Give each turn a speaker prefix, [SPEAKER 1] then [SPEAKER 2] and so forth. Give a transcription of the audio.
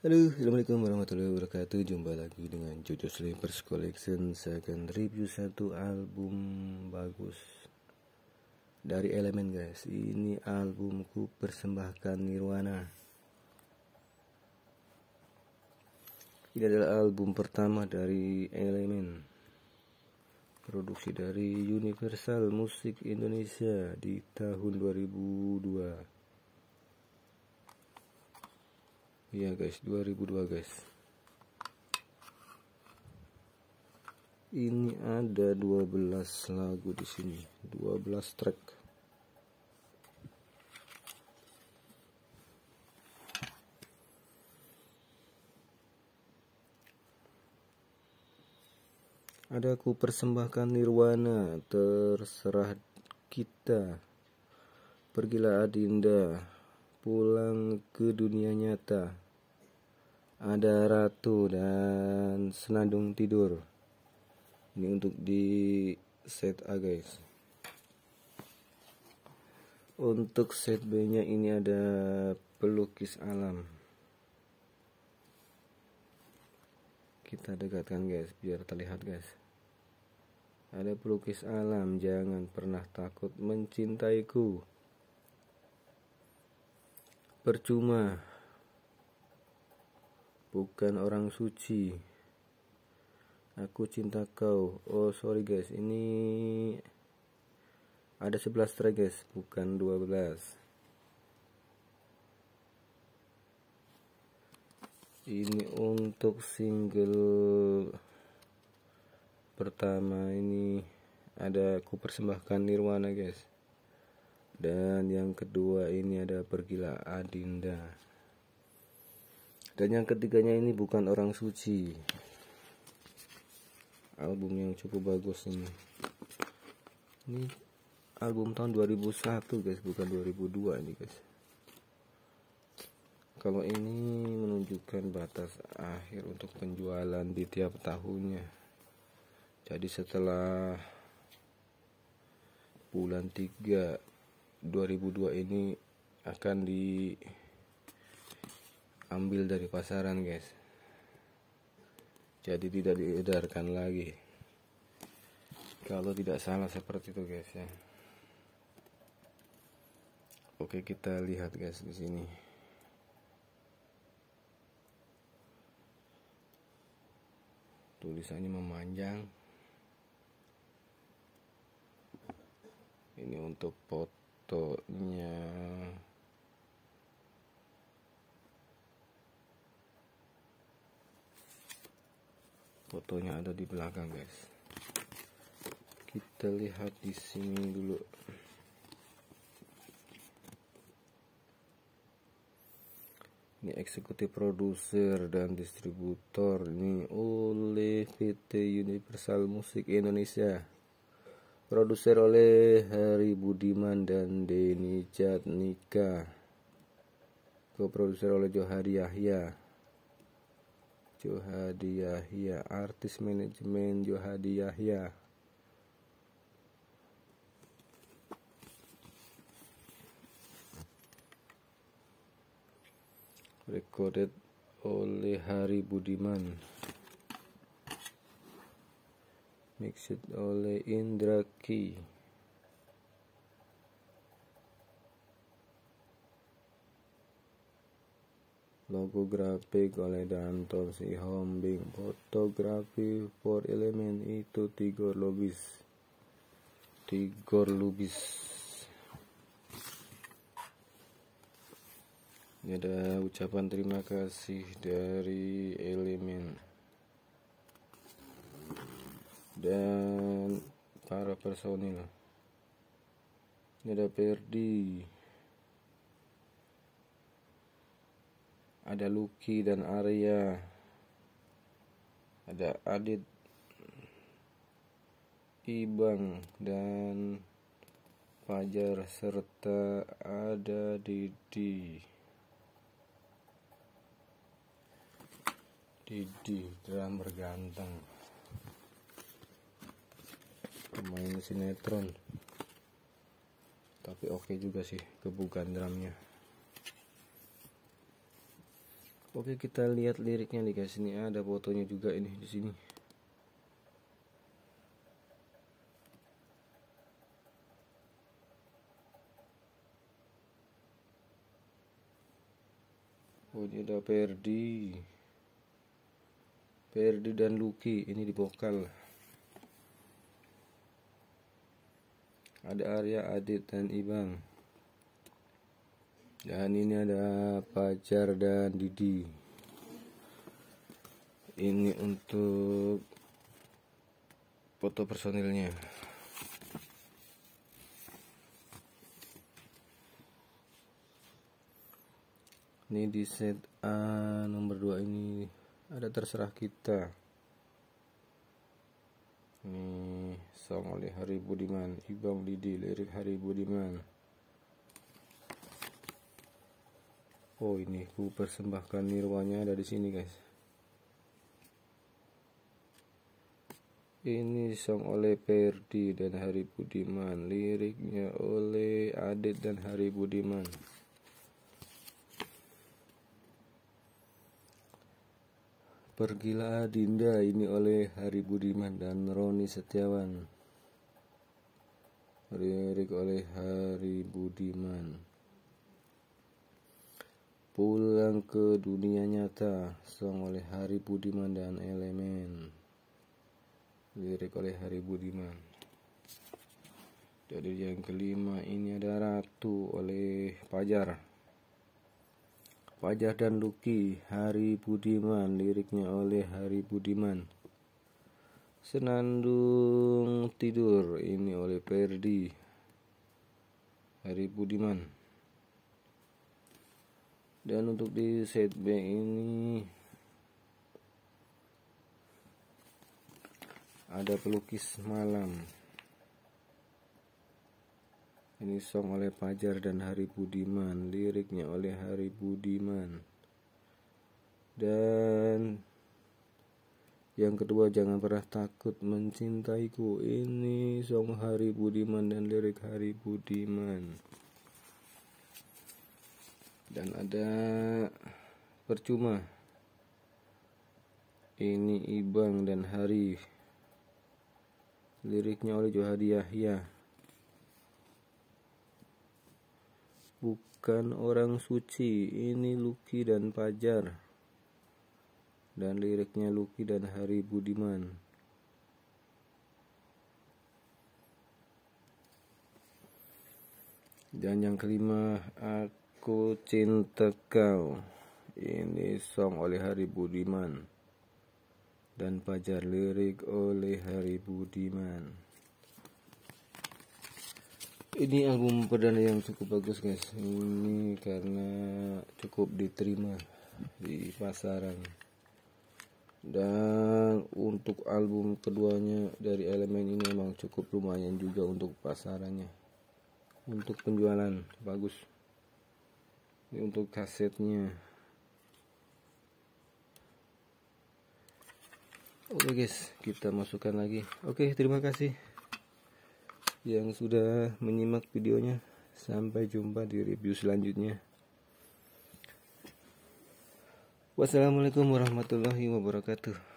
[SPEAKER 1] Halo, Assalamualaikum warahmatullahi wabarakatuh Jumpa lagi dengan Jojo Slippers Collection saya akan review satu album bagus Dari elemen guys Ini albumku persembahkan Nirwana Ini adalah album pertama dari elemen Produksi dari Universal Musik Indonesia Di tahun 2002 Iya guys, 2002 guys. Ini ada 12 lagu di sini, 12 track. Ada ku persembahkan Nirwana, terserah kita. Pergilah Adinda, pulang ke dunia nyata. Ada ratu dan senandung tidur. Ini untuk di set A guys. Untuk set B-nya ini ada pelukis alam. Kita dekatkan guys biar terlihat guys. Ada pelukis alam, jangan pernah takut mencintaiku percuma bukan orang suci aku cinta kau oh sorry guys ini ada 11 track guys bukan 12 ini untuk single pertama ini ada aku persembahkan Nirwana guys dan yang kedua ini ada pergilah adinda dan yang ketiganya ini bukan orang suci album yang cukup bagus ini ini album tahun 2001 guys bukan 2002 ini guys kalau ini menunjukkan batas akhir untuk penjualan di tiap tahunnya jadi setelah bulan 3 2002 ini akan diambil dari pasaran guys jadi tidak diedarkan lagi kalau tidak salah seperti itu guys ya oke kita lihat guys di sini tulisannya memanjang ini untuk pot fotonya fotonya ada di belakang guys kita lihat di sini dulu ini eksekutif produser dan distributor ini oleh PT Universal Musik Indonesia Produser oleh Hari Budiman dan Deni Jatnika. Co-produser oleh Johari Yahya. Johadi Yahya, artis manajemen Johadi Yahya. Recorded oleh Hari Budiman. mixed oleh Indra Ki logo grafik oleh Danto si Hombing fotografi for elemen itu Tigor Lubis Tigor Lubis ini ada ucapan terima kasih dari elemen dan para personil ini ada Perdi ada Lucky dan Arya ada Adit Ibang dan Fajar serta ada Didi Didi drummer ganteng pemain sinetron tapi oke okay juga sih kebukan drumnya oke okay, kita lihat liriknya nih guys ini ada fotonya juga ini di sini Oh ini ada Perdi Perdi dan Lucky ini di vokal ada Arya Adit dan Ibang dan ini ada Pacar dan Didi ini untuk foto personilnya ini di set A nomor 2 ini ada terserah kita ini song oleh Hari Budiman, Ibang Didi, lirik Hari Budiman. Oh ini ku persembahkan nirwanya ada di sini guys. Ini song oleh Perdi dan Hari Budiman, liriknya oleh Adit dan Hari Budiman. Pergilah Dinda ini oleh Hari Budiman dan Roni Setiawan. Lirik oleh Hari Budiman. Pulang ke dunia nyata, song oleh Hari Budiman dan Elemen. Lirik oleh Hari Budiman. Dari yang kelima ini ada Ratu oleh Pajar. Wajah dan Luki, Hari Budiman, liriknya oleh Hari Budiman. Senandung Tidur, ini oleh Perdi. Hari Budiman. Dan untuk di set B ini ada pelukis malam. Ini song oleh Pajar dan Hari Budiman, liriknya oleh Hari Budiman. Dan yang kedua jangan pernah takut mencintaiku. Ini song Hari Budiman dan lirik Hari Budiman. Dan ada percuma. Ini Ibang dan Hari. Liriknya oleh Johadi Yahya. bukan orang suci. Ini Luki dan Pajar. Dan liriknya Luki dan Hari Budiman. Dan yang kelima, Aku Cinta Kau. Ini song oleh Hari Budiman. Dan Pajar lirik oleh Hari Budiman ini album perdana yang cukup bagus guys ini karena cukup diterima di pasaran dan untuk album keduanya dari elemen ini memang cukup lumayan juga untuk pasarannya untuk penjualan bagus ini untuk kasetnya oke okay guys kita masukkan lagi oke okay, terima kasih yang sudah menyimak videonya. Sampai jumpa di review selanjutnya. Wassalamualaikum warahmatullahi wabarakatuh.